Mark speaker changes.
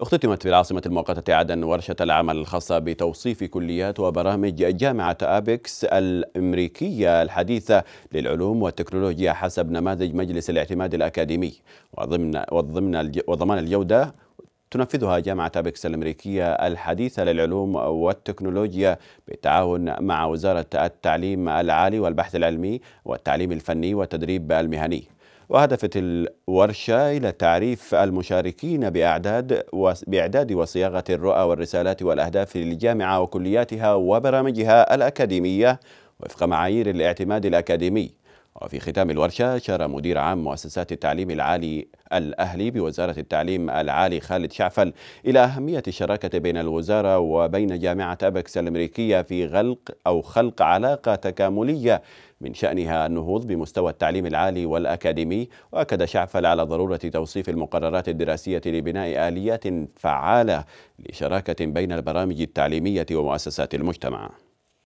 Speaker 1: اختتمت في العاصمة المؤقتة عدن ورشة العمل الخاصة بتوصيف كليات وبرامج جامعة أبيكس الأمريكية الحديثة للعلوم والتكنولوجيا حسب نماذج مجلس الاعتماد الأكاديمي وضمن, وضمن وضمان الجودة تنفذها جامعة أبيكس الأمريكية الحديثة للعلوم والتكنولوجيا بالتعاون مع وزارة التعليم العالي والبحث العلمي والتعليم الفني والتدريب المهني وهدفت الورشة إلى تعريف المشاركين بأعداد بإعداد وصياغة الرؤى والرسالات والأهداف للجامعة وكلياتها وبرامجها الأكاديمية وفق معايير الاعتماد الأكاديمي وفي ختام الورشة أشار مدير عام مؤسسات التعليم العالي الأهلي بوزارة التعليم العالي خالد شعفل إلى أهمية الشراكة بين الوزارة وبين جامعة أبكس الأمريكية في غلق أو خلق علاقة تكاملية من شأنها النهوض بمستوى التعليم العالي والأكاديمي وأكد شعفل على ضرورة توصيف المقررات الدراسية لبناء آليات فعالة لشراكة بين البرامج التعليمية ومؤسسات المجتمع